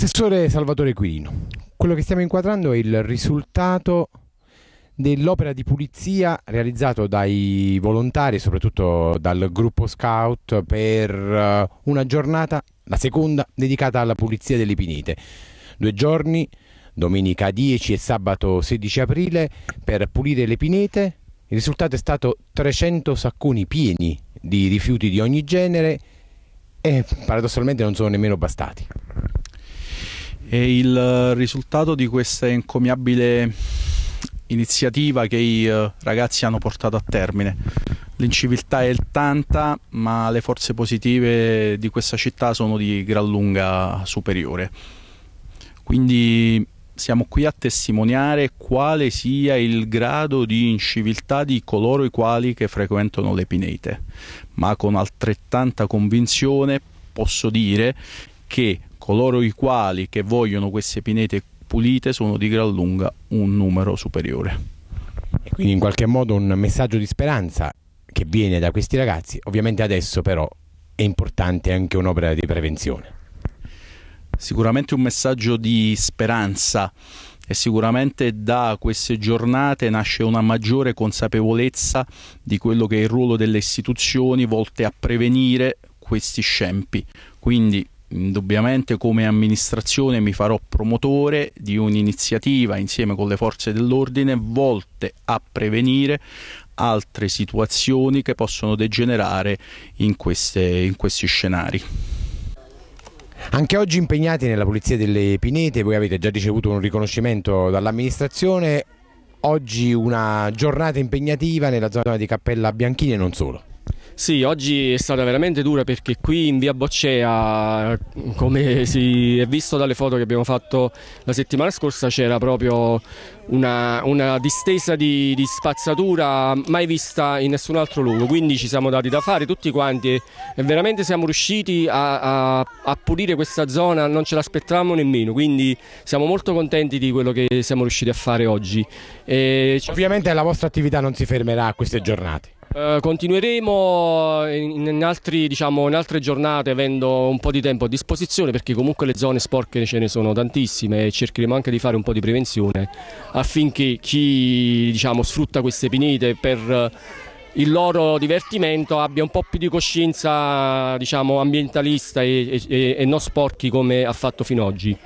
Assessore Salvatore Quirino, quello che stiamo inquadrando è il risultato dell'opera di pulizia realizzato dai volontari, soprattutto dal gruppo scout, per eh, una giornata, la seconda, dedicata alla pulizia delle pinete. Due giorni, domenica 10 e sabato 16 aprile, per pulire le pinete. Il risultato è stato 300 sacconi pieni di rifiuti di ogni genere e paradossalmente non sono nemmeno bastati. E il eh, risultato di questa encomiabile iniziativa che i eh, ragazzi hanno portato a termine. L'inciviltà è tanta, ma le forze positive di questa città sono di gran lunga superiore. Quindi siamo qui a testimoniare quale sia il grado di inciviltà di coloro i quali che frequentano le Pineite, ma con altrettanta convinzione posso dire che coloro i quali che vogliono queste pinete pulite sono di gran lunga un numero superiore. E quindi in qualche modo un messaggio di speranza che viene da questi ragazzi, ovviamente adesso però è importante anche un'opera di prevenzione. Sicuramente un messaggio di speranza e sicuramente da queste giornate nasce una maggiore consapevolezza di quello che è il ruolo delle istituzioni volte a prevenire questi scempi. Quindi indubbiamente come amministrazione mi farò promotore di un'iniziativa insieme con le forze dell'ordine volte a prevenire altre situazioni che possono degenerare in, queste, in questi scenari. Anche oggi impegnati nella pulizia delle pinete, voi avete già ricevuto un riconoscimento dall'amministrazione, oggi una giornata impegnativa nella zona di Cappella Bianchini e non solo. Sì, oggi è stata veramente dura perché qui in via Boccea, come si è visto dalle foto che abbiamo fatto la settimana scorsa, c'era proprio una, una distesa di, di, spazzatura mai vista in nessun altro luogo. Quindi ci siamo dati da fare tutti quanti e, veramente siamo riusciti a, a, a, pulire questa zona, non ce l'aspettavamo nemmeno. Quindi siamo molto contenti di quello che siamo riusciti a fare oggi. E... Ovviamente la vostra attività non si fermerà a queste giornate. Eh, continueremo in, in, altri, diciamo, in, altre giornate avendo un po' di tempo a disposizione perché comunque le zone sporche ce ne sono tantissime e cercheremo anche di fare un po' di prevenzione affinché chi diciamo, sfrutta queste pinete per eh, il loro divertimento abbia un po' più di coscienza diciamo, ambientalista e, e, e non sporchi come ha fatto fino ad oggi.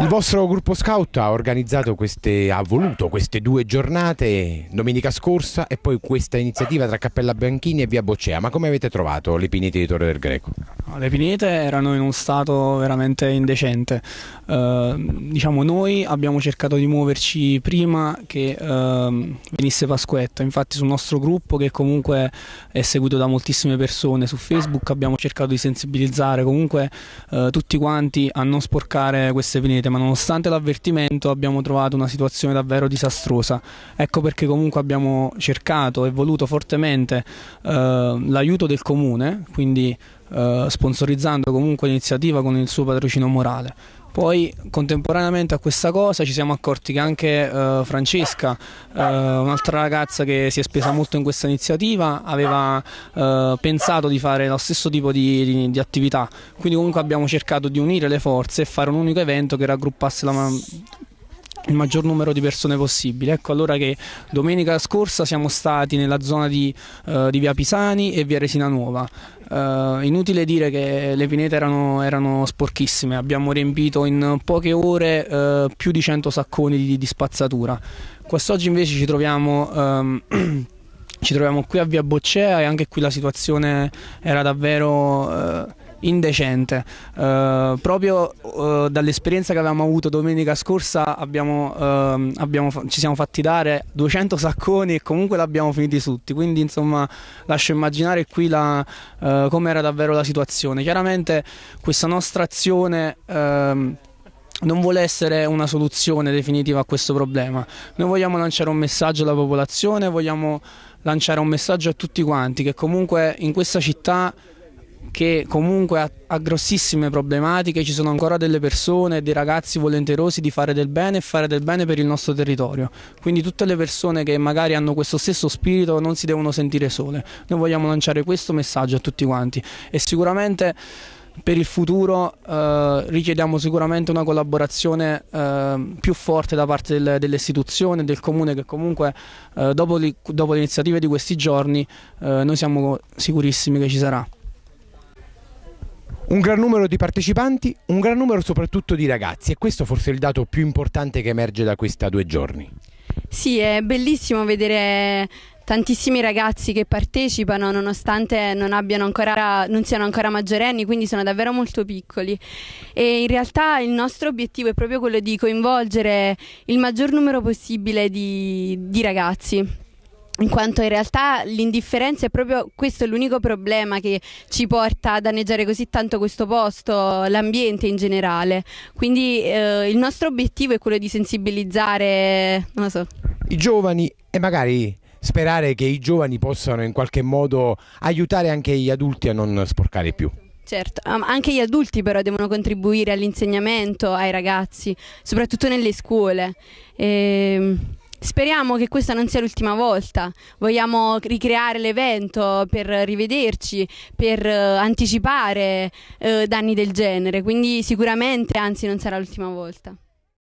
Il vostro gruppo scout ha organizzato queste, ha voluto queste due giornate, domenica scorsa e poi questa iniziativa tra Cappella Bianchini e Via Boccea. Ma come avete trovato le pinete di Torre del Greco? Le pinete erano in uno stato veramente indecente. Eh, diciamo, noi abbiamo cercato di muoverci prima che eh, venisse Pasquetta. Infatti, sul nostro gruppo, che comunque è seguito da moltissime persone su Facebook, abbiamo cercato di sensibilizzare comunque eh, tutti quanti a non sporcare queste pinete Pinete, ma nonostante l'avvertimento abbiamo trovato una situazione davvero disastrosa. Ecco perché comunque abbiamo cercato e voluto fortemente eh, l'aiuto del comune, quindi eh, sponsorizzando comunque l'iniziativa con il suo patrocino morale. Poi contemporaneamente a questa cosa ci siamo accorti che anche eh, Francesca, eh, un'altra ragazza che si è spesa molto in questa iniziativa, aveva eh, pensato di fare lo stesso tipo di, di, di, attività. Quindi comunque abbiamo cercato di unire le forze e fare un unico evento che raggruppasse la, il maggior numero di persone possibile. Ecco allora che domenica scorsa siamo stati nella zona di, uh, di Via Pisani e Via Resina Nuova. Uh, inutile dire che le pinete erano, erano, sporchissime, abbiamo riempito in poche ore uh, più di 100 sacconi di, di spazzatura. Quest'oggi invece ci troviamo... Um, ci troviamo qui a Via Boccea e anche qui la situazione era davvero indecente. Uh, proprio uh, dall'esperienza che avevamo avuto domenica scorsa abbiamo, uh, abbiamo, ci siamo fatti dare 200 sacconi e comunque l'abbiamo finiti tutti, quindi insomma lascio immaginare qui la, eh, come era davvero la situazione. Chiaramente questa nostra azione ehm, non vuole essere una soluzione definitiva a questo problema. Noi vogliamo lanciare un messaggio alla popolazione, vogliamo lanciare un messaggio a tutti quanti che comunque in questa città che comunque ha, ha, grossissime problematiche, ci sono ancora delle persone dei ragazzi volenterosi di fare del bene e fare del bene per il nostro territorio. Quindi tutte le persone che magari hanno questo stesso spirito non si devono sentire sole. Noi vogliamo lanciare questo messaggio a tutti quanti e sicuramente per il futuro eh, richiediamo sicuramente una collaborazione eh, più forte da parte del, delle istituzioni del comune che comunque eh, dopo, li, dopo, le iniziative di questi giorni eh, noi siamo sicurissimi che ci sarà. Un gran numero di partecipanti, un gran numero soprattutto di ragazzi e questo forse è il dato più importante che emerge da questi due giorni. Sì, è bellissimo vedere tantissimi ragazzi che partecipano nonostante non, ancora, non, siano ancora maggiorenni, quindi sono davvero molto piccoli. E in realtà il nostro obiettivo è proprio quello di coinvolgere il maggior numero possibile di, di ragazzi in quanto in realtà l'indifferenza è proprio questo è l'unico problema che ci porta a danneggiare così tanto questo posto, l'ambiente in generale. Quindi eh, il nostro obiettivo è quello di sensibilizzare, so. i giovani e magari sperare che i giovani possano in qualche modo aiutare anche gli adulti a non sporcare più. Certo, anche gli adulti però devono contribuire all'insegnamento ai ragazzi, soprattutto nelle scuole. E... Ehm, Speriamo che questa non sia l'ultima volta. Vogliamo ricreare l'evento per rivederci, per eh, anticipare eh, danni del genere. Quindi sicuramente, anzi, non sarà l'ultima volta.